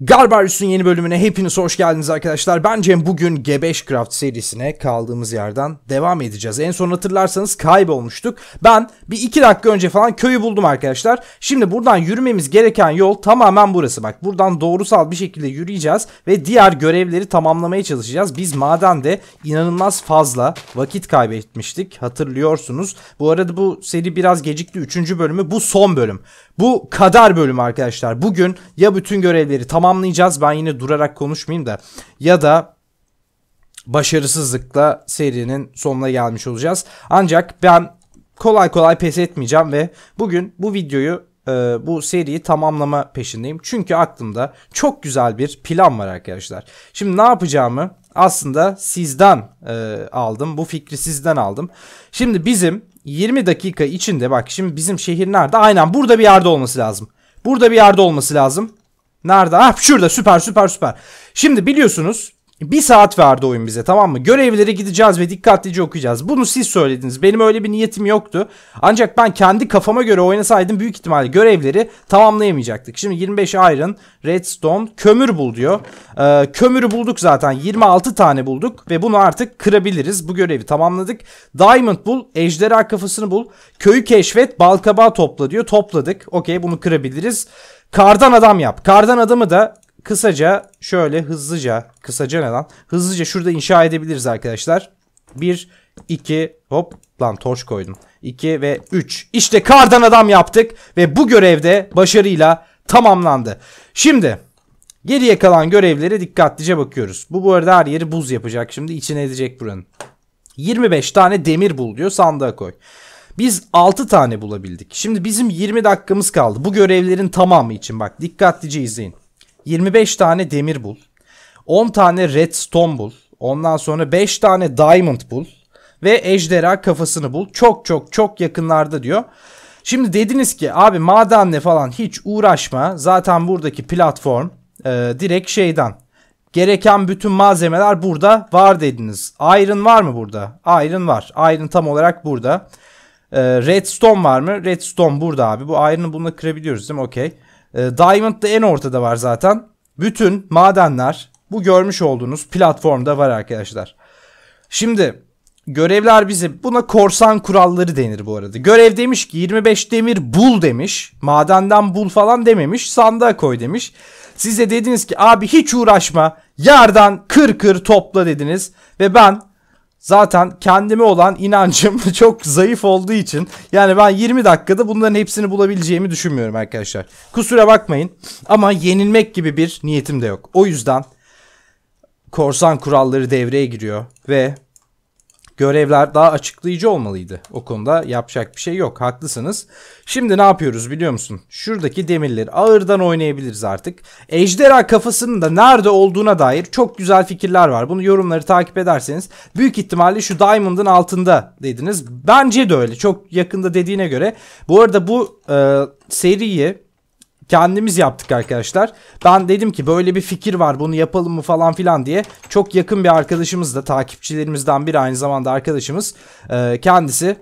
Garbarius'un yeni bölümüne hepiniz hoş geldiniz arkadaşlar. Ben bugün G5 Craft serisine kaldığımız yerden devam edeceğiz. En son hatırlarsanız kaybolmuştuk. Ben bir iki dakika önce falan köyü buldum arkadaşlar. Şimdi buradan yürümemiz gereken yol tamamen burası. Bak buradan doğrusal bir şekilde yürüyeceğiz ve diğer görevleri tamamlamaya çalışacağız. Biz madende inanılmaz fazla vakit kaybetmiştik hatırlıyorsunuz. Bu arada bu seri biraz gecikti. Üçüncü bölümü bu son bölüm. Bu kader bölüm arkadaşlar. Bugün ya bütün görevleri tamamlayacağız tamamlayacağız. Ben yine durarak konuşmayayım da. Ya da başarısızlıkla serinin sonuna gelmiş olacağız. Ancak ben kolay kolay pes etmeyeceğim ve bugün bu videoyu e, bu seriyi tamamlama peşindeyim. Çünkü aklımda çok güzel bir plan var arkadaşlar. Şimdi ne yapacağımı aslında sizden e, aldım. Bu fikri sizden aldım. Şimdi bizim 20 dakika içinde bak şimdi bizim şehir nerede? Aynen burada bir yerde olması lazım. Burada bir yerde olması lazım. Nerede? Ah şurada süper süper süper. Şimdi biliyorsunuz bir saat verdi oyun bize tamam mı? Görevlere gideceğiz ve dikkatlice okuyacağız. Bunu siz söylediniz. Benim öyle bir niyetim yoktu. Ancak ben kendi kafama göre oynasaydım büyük ihtimalle görevleri tamamlayamayacaktık. Şimdi 25 iron, redstone, kömür bul diyor. Ee, kömürü bulduk zaten. 26 tane bulduk ve bunu artık kırabiliriz. Bu görevi tamamladık. Diamond bul, ejderha kafasını bul. Köyü keşfet, balkabağı topla diyor. Topladık. Okey bunu kırabiliriz. Kardan adam yap. Kardan adamı da kısaca şöyle hızlıca kısaca ne lan? Hızlıca şurada inşa edebiliriz arkadaşlar. 1 2 hop lan torç koydum. 2 ve 3. İşte kardan adam yaptık ve bu görevde başarıyla tamamlandı. Şimdi geriye kalan görevlere dikkatlice bakıyoruz. Bu bu arada her yeri buz yapacak. Şimdi içine edecek buranın. 25 tane demir bul diyor sandığa koy. Biz 6 tane bulabildik. Şimdi bizim 20 dakikamız kaldı. Bu görevlerin tamamı için bak dikkatlice izleyin. 25 tane demir bul. 10 tane redstone bul. Ondan sonra 5 tane diamond bul. Ve ejderha kafasını bul. Çok çok çok yakınlarda diyor. Şimdi dediniz ki abi madenle falan hiç uğraşma. Zaten buradaki platform e, direkt şeyden. Gereken bütün malzemeler burada var dediniz. Iron var mı burada? Iron var. Iron tam olarak burada. Burada. Ee, redstone var mı? Redstone burada abi. Bu iron'ı bununla kırabiliyoruz değil mi? Okey. Ee, diamond da en ortada var zaten. Bütün madenler bu görmüş olduğunuz platformda var arkadaşlar. Şimdi görevler bize buna korsan kuralları denir bu arada. Görev demiş ki 25 demir bul demiş. Madenden bul falan dememiş. Sandığa koy demiş. Siz de dediniz ki abi hiç uğraşma. Yardan kır kır topla dediniz. Ve ben zaten kendime olan inancım çok zayıf olduğu için yani ben 20 dakikada bunların hepsini bulabileceğimi düşünmüyorum arkadaşlar. Kusura bakmayın ama yenilmek gibi bir niyetim de yok. O yüzden korsan kuralları devreye giriyor ve görevler daha açıklayıcı olmalıydı. O konuda yapacak bir şey yok. Haklısınız. Şimdi ne yapıyoruz biliyor musun? Şuradaki demirleri ağırdan oynayabiliriz artık. Ejderha kafasının da nerede olduğuna dair çok güzel fikirler var. Bunu yorumları takip ederseniz büyük ihtimalle şu diamond'ın altında dediniz. Bence de öyle. Çok yakında dediğine göre. Bu arada bu e, seriyi kendimiz yaptık arkadaşlar. Ben dedim ki böyle bir fikir var bunu yapalım mı falan filan diye çok yakın bir arkadaşımız da takipçilerimizden biri aynı zamanda arkadaşımız e, kendisi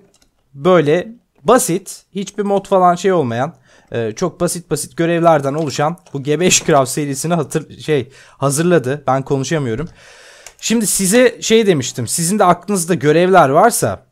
böyle basit hiçbir mod falan şey olmayan e, çok basit basit görevlerden oluşan bu G5 Craft serisini hatır, şey hazırladı. Ben konuşamıyorum. Şimdi size şey demiştim. Sizin de aklınızda görevler varsa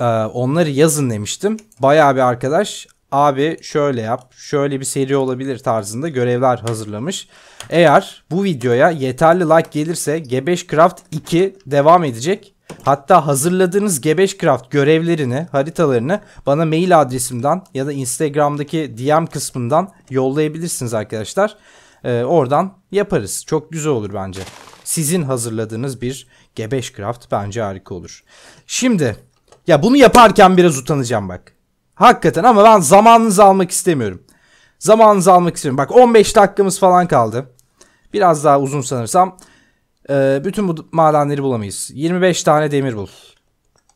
e, onları yazın demiştim. Baya bir arkadaş abi şöyle yap, şöyle bir seri olabilir tarzında görevler hazırlamış. Eğer bu videoya yeterli like gelirse G5 Craft 2 devam edecek. Hatta hazırladığınız G5 Craft görevlerini, haritalarını bana mail adresimden ya da Instagram'daki DM kısmından yollayabilirsiniz arkadaşlar. Ee, oradan yaparız. Çok güzel olur bence. Sizin hazırladığınız bir G5 Craft bence harika olur. Şimdi ya bunu yaparken biraz utanacağım bak. Hakikaten ama ben zamanınızı almak istemiyorum. Zamanınızı almak istiyorum. Bak 15 dakikamız falan kaldı. Biraz daha uzun sanırsam. E, bütün bu madenleri bulamayız. 25 tane demir bul.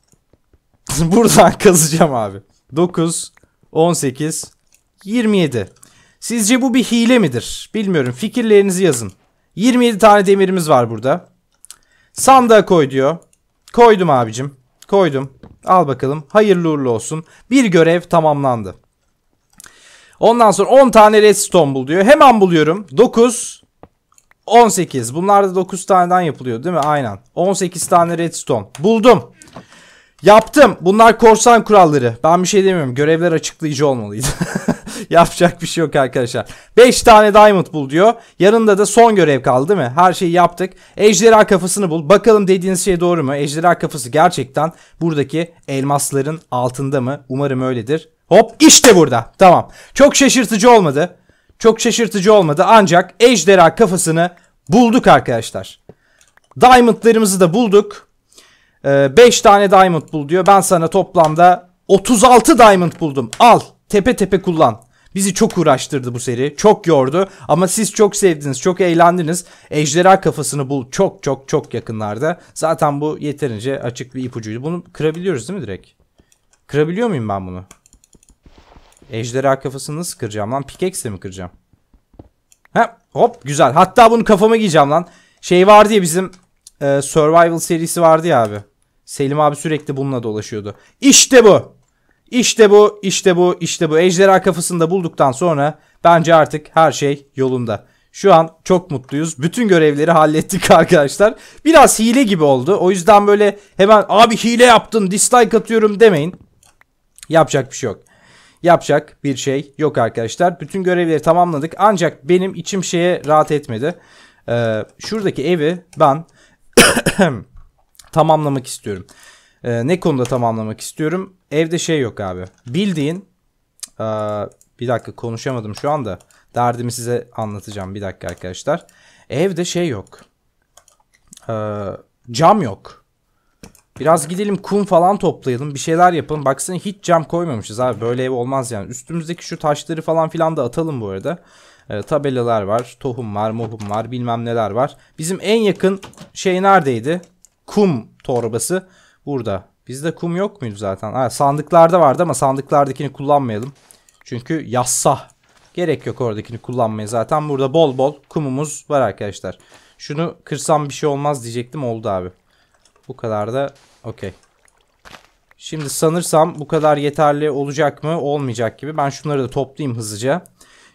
Buradan kazacağım abi. 9, 18, 27. Sizce bu bir hile midir? Bilmiyorum. Fikirlerinizi yazın. 27 tane demirimiz var burada. Sandığa koy diyor. Koydum abicim. Koydum. Al bakalım. Hayırlı uğurlu olsun. Bir görev tamamlandı. Ondan sonra 10 tane redstone bul diyor. Hemen buluyorum. 9 18. Bunlar da 9 taneden yapılıyor değil mi? Aynen. 18 tane redstone. Buldum. Yaptım. Bunlar korsan kuralları. Ben bir şey demiyorum. Görevler açıklayıcı olmalıydı. Yapacak bir şey yok arkadaşlar. 5 tane diamond bul diyor. Yanında da son görev kaldı değil mi? Her şeyi yaptık. Ejderha kafasını bul. Bakalım dediğiniz şey doğru mu? Ejderha kafası gerçekten buradaki elmasların altında mı? Umarım öyledir. Hop işte burada. Tamam. Çok şaşırtıcı olmadı. Çok şaşırtıcı olmadı. Ancak ejderha kafasını bulduk arkadaşlar. Diamondlarımızı da bulduk. 5 ee, tane diamond bul diyor. Ben sana toplamda 36 diamond buldum. Al tepe tepe kullan. Bizi çok uğraştırdı bu seri. Çok yordu. Ama siz çok sevdiniz. Çok eğlendiniz. Ejderha kafasını bul. Çok çok çok yakınlarda. Zaten bu yeterince açık bir ipucuydu. Bunu kırabiliyoruz değil mi direkt? Kırabiliyor muyum ben bunu? Ejderha kafasını nasıl kıracağım lan? Pickaxe mi kıracağım? Ha, hop güzel. Hatta bunu kafama giyeceğim lan. Şey vardı ya bizim e, Survival serisi vardı ya abi. Selim abi sürekli bununla dolaşıyordu. İşte bu. İşte bu, işte bu, işte bu. Ejderha kafasında bulduktan sonra bence artık her şey yolunda. Şu an çok mutluyuz. Bütün görevleri hallettik arkadaşlar. Biraz hile gibi oldu. O yüzden böyle hemen abi hile yaptın dislike atıyorum demeyin. Yapacak bir şey yok. Yapacak bir şey yok arkadaşlar. Bütün görevleri tamamladık. Ancak benim içim şeye rahat etmedi. Ee, şuradaki evi ben tamamlamak istiyorum. Ee, ne konuda tamamlamak istiyorum? Evde şey yok abi. Bildiğin e, bir dakika konuşamadım şu anda. Derdimi size anlatacağım bir dakika arkadaşlar. Evde şey yok. Ee, cam yok. Biraz gidelim kum falan toplayalım. Bir şeyler yapalım. Baksana hiç cam koymamışız abi. Böyle ev olmaz yani. Üstümüzdeki şu taşları falan filan da atalım bu arada. E, tabelalar var. Tohum var, mohum var. Bilmem neler var. Bizim en yakın şey neredeydi? kum torbası burada. Bizde kum yok muydu zaten? Ha, sandıklarda vardı ama sandıklardakini kullanmayalım. Çünkü yassa. Gerek yok oradakini kullanmaya zaten. Burada bol bol kumumuz var arkadaşlar. Şunu kırsam bir şey olmaz diyecektim oldu abi. Bu kadar da okey. Şimdi sanırsam bu kadar yeterli olacak mı? Olmayacak gibi. Ben şunları da toplayayım hızlıca.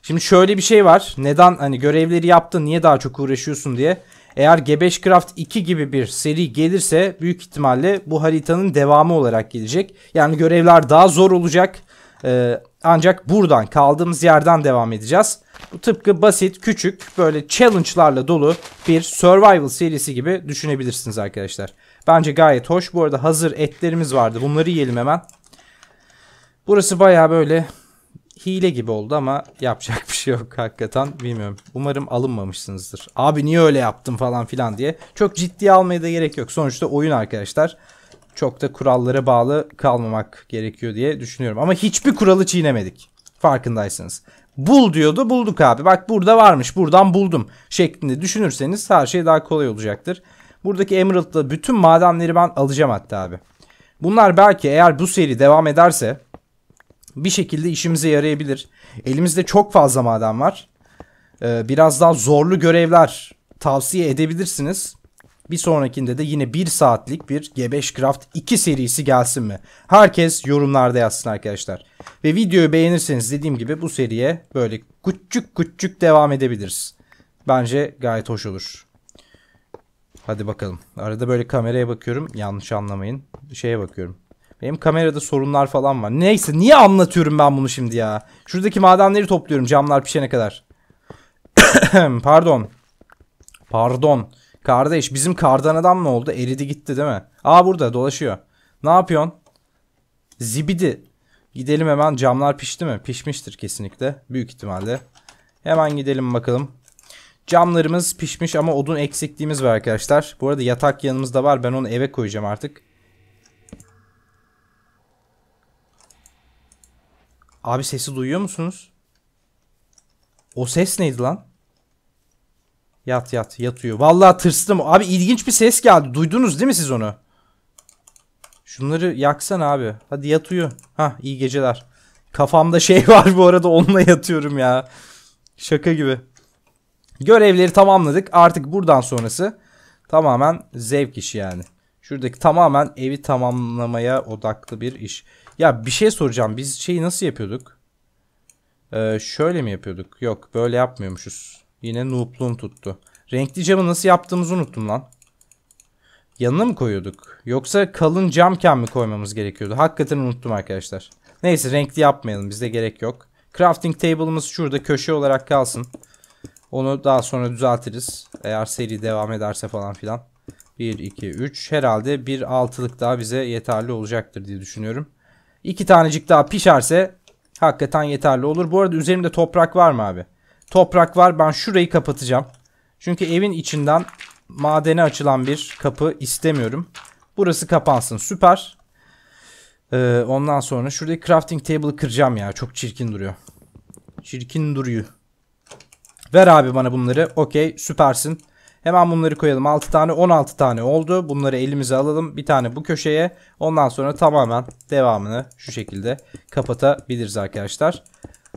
Şimdi şöyle bir şey var. Neden hani görevleri yaptın niye daha çok uğraşıyorsun diye. Eğer G5 Craft 2 gibi bir seri gelirse büyük ihtimalle bu haritanın devamı olarak gelecek. Yani görevler daha zor olacak. Ee, ancak buradan kaldığımız yerden devam edeceğiz. Bu tıpkı basit, küçük, böyle challenge'larla dolu bir survival serisi gibi düşünebilirsiniz arkadaşlar. Bence gayet hoş. Bu arada hazır etlerimiz vardı. Bunları yiyelim hemen. Burası baya böyle hile gibi oldu ama yapacak bir şey yok hakikaten bilmiyorum. Umarım alınmamışsınızdır. Abi niye öyle yaptın falan filan diye. Çok ciddiye almaya da gerek yok. Sonuçta oyun arkadaşlar. Çok da kurallara bağlı kalmamak gerekiyor diye düşünüyorum. Ama hiçbir kuralı çiğnemedik. Farkındaysınız. Bul diyordu bulduk abi. Bak burada varmış buradan buldum şeklinde düşünürseniz her şey daha kolay olacaktır. Buradaki Emerald'da bütün madenleri ben alacağım hatta abi. Bunlar belki eğer bu seri devam ederse bir şekilde işimize yarayabilir. Elimizde çok fazla maden var. Ee, biraz daha zorlu görevler tavsiye edebilirsiniz. Bir sonrakinde de yine 1 saatlik bir G5 Craft 2 serisi gelsin mi? Herkes yorumlarda yazsın arkadaşlar. Ve videoyu beğenirseniz dediğim gibi bu seriye böyle küçük küçük devam edebiliriz. Bence gayet hoş olur. Hadi bakalım. Arada böyle kameraya bakıyorum. Yanlış anlamayın. Şeye bakıyorum. Benim kamerada sorunlar falan var. Neyse niye anlatıyorum ben bunu şimdi ya? Şuradaki madenleri topluyorum camlar pişene kadar. Pardon. Pardon. Kardeş bizim kardan adam ne oldu? Eridi gitti değil mi? Aa burada dolaşıyor. Ne yapıyorsun? Zibidi. Gidelim hemen camlar pişti mi? Pişmiştir kesinlikle. Büyük ihtimalle. Hemen gidelim bakalım. Camlarımız pişmiş ama odun eksikliğimiz var arkadaşlar. Bu arada yatak yanımızda var. Ben onu eve koyacağım artık. Abi sesi duyuyor musunuz? O ses neydi lan? Yat yat yatıyor. Vallahi tırstım. Abi ilginç bir ses geldi. Duydunuz değil mi siz onu? Şunları yaksan abi. Hadi yat uyu. Hah iyi geceler. Kafamda şey var bu arada onunla yatıyorum ya. Şaka gibi. Görevleri tamamladık. Artık buradan sonrası tamamen zevk işi yani. Şuradaki tamamen evi tamamlamaya odaklı bir iş. Ya bir şey soracağım. Biz şeyi nasıl yapıyorduk? Ee, şöyle mi yapıyorduk? Yok böyle yapmıyormuşuz. Yine noobluğum tuttu. Renkli camı nasıl yaptığımızı unuttum lan. Yanına mı koyuyorduk? Yoksa kalın camken mi koymamız gerekiyordu? Hakikaten unuttum arkadaşlar. Neyse renkli yapmayalım. Bizde gerek yok. Crafting table'ımız şurada köşe olarak kalsın. Onu daha sonra düzeltiriz. Eğer seri devam ederse falan filan. 1, 2, 3. Herhalde bir altılık daha bize yeterli olacaktır diye düşünüyorum. İki tanecik daha pişerse hakikaten yeterli olur. Bu arada üzerimde toprak var mı abi? Toprak var. Ben şurayı kapatacağım. Çünkü evin içinden madene açılan bir kapı istemiyorum. Burası kapansın. Süper. Ee, ondan sonra şuradaki crafting table'ı kıracağım ya. Çok çirkin duruyor. Çirkin duruyor. Ver abi bana bunları. Okey süpersin. Hemen bunları koyalım. 6 tane 16 tane oldu. Bunları elimize alalım. Bir tane bu köşeye. Ondan sonra tamamen devamını şu şekilde kapatabiliriz arkadaşlar.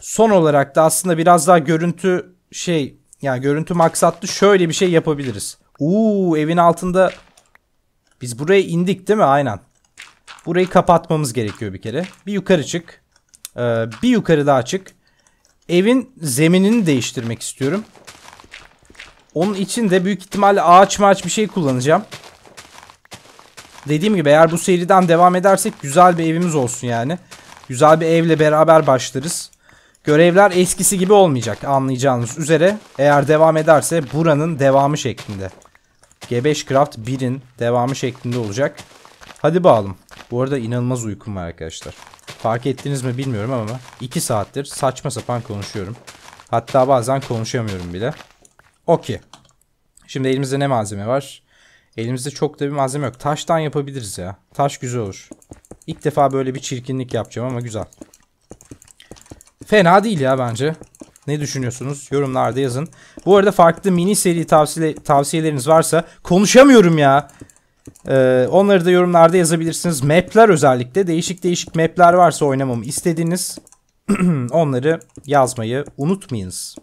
Son olarak da aslında biraz daha görüntü şey yani görüntü maksatlı şöyle bir şey yapabiliriz. Uuu evin altında biz buraya indik değil mi? Aynen. Burayı kapatmamız gerekiyor bir kere. Bir yukarı çık. Ee, bir yukarı daha çık. Evin zeminini değiştirmek istiyorum. Onun için de büyük ihtimalle ağaç maç bir şey kullanacağım. Dediğim gibi eğer bu seriden devam edersek güzel bir evimiz olsun yani. Güzel bir evle beraber başlarız. Görevler eskisi gibi olmayacak anlayacağınız üzere. Eğer devam ederse buranın devamı şeklinde. G5 Craft 1'in devamı şeklinde olacak. Hadi bağlım. Bu arada inanılmaz uykum var arkadaşlar. Fark ettiniz mi bilmiyorum ama 2 saattir saçma sapan konuşuyorum. Hatta bazen konuşamıyorum bile. Okey. Şimdi elimizde ne malzeme var? Elimizde çok da bir malzeme yok. Taştan yapabiliriz ya. Taş güzel olur. İlk defa böyle bir çirkinlik yapacağım ama güzel. Fena değil ya bence. Ne düşünüyorsunuz? Yorumlarda yazın. Bu arada farklı mini seri tavsiye, tavsiyeleriniz varsa konuşamıyorum ya. Ee, onları da yorumlarda yazabilirsiniz. Map'ler özellikle değişik değişik map'ler varsa oynamamı istediğiniz onları yazmayı unutmayınız.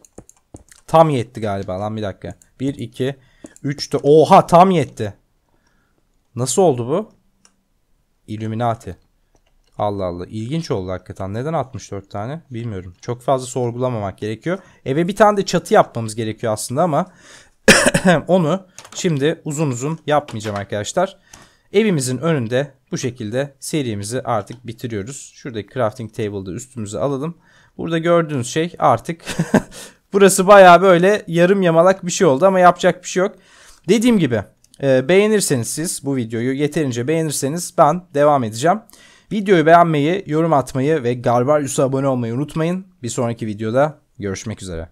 Tam yetti galiba lan bir dakika. 1, 2, 3, 4. Oha tam yetti. Nasıl oldu bu? Illuminati. Allah Allah. ilginç oldu hakikaten. Neden 64 tane? Bilmiyorum. Çok fazla sorgulamamak gerekiyor. Eve bir tane de çatı yapmamız gerekiyor aslında ama onu şimdi uzun uzun yapmayacağım arkadaşlar. Evimizin önünde bu şekilde serimizi artık bitiriyoruz. Şuradaki crafting table'da üstümüze alalım. Burada gördüğünüz şey artık Burası baya böyle yarım yamalak bir şey oldu ama yapacak bir şey yok. Dediğim gibi e, beğenirseniz siz bu videoyu yeterince beğenirseniz ben devam edeceğim. Videoyu beğenmeyi, yorum atmayı ve Garbarius'a abone olmayı unutmayın. Bir sonraki videoda görüşmek üzere.